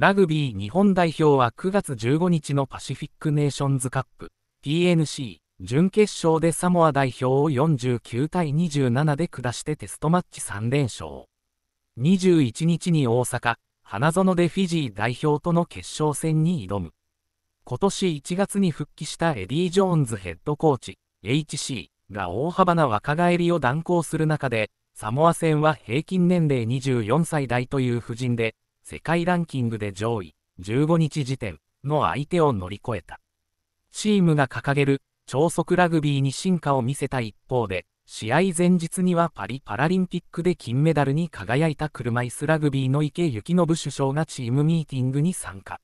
ラグビー日本代表は9月15日のパシフィックネーションズカップ t n c 準決勝でサモア代表を49対27で下してテストマッチ3連勝21日に大阪花園でフィジー代表との決勝戦に挑む今年1月に復帰したエディ・ジョーンズヘッドコーチ HC が大幅な若返りを断行する中でサモア戦は平均年齢24歳代という布陣で世界ランキングで上位15日時点の相手を乗り越えた。チームが掲げる超速ラグビーに進化を見せた一方で、試合前日にはパリパラリンピックで金メダルに輝いた車椅子ラグビーの池幸信首相がチームミーティングに参加。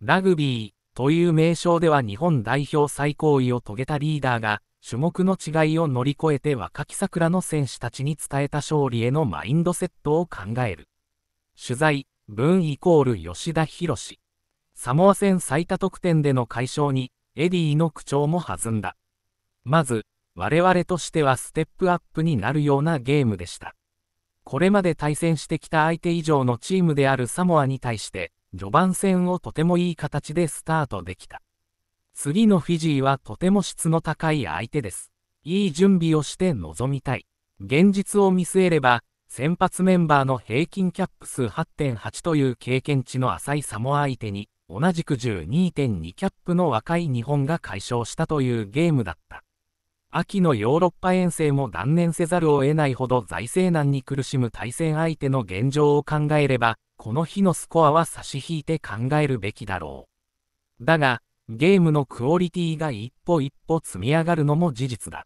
ラグビーという名称では日本代表最高位を遂げたリーダーが、種目の違いを乗り越えて若き桜の選手たちに伝えた勝利へのマインドセットを考える。取材、文イコール吉田博士。サモア戦最多得点での解消に、エディの口調も弾んだ。まず、我々としてはステップアップになるようなゲームでした。これまで対戦してきた相手以上のチームであるサモアに対して、序盤戦をとてもいい形でスタートできた。次のフィジーはとても質の高い相手です。いい準備をして臨みたい。現実を見据えれば、先発メンバーの平均キャップ数8.8という経験値の浅いサモア相手に、同じく12.2キャップの若い日本が快勝したというゲームだった。秋のヨーロッパ遠征も断念せざるを得ないほど財政難に苦しむ対戦相手の現状を考えれば、この日のスコアは差し引いて考えるべきだろう。だが、ゲームのクオリティが一歩一歩積み上がるのも事実だ。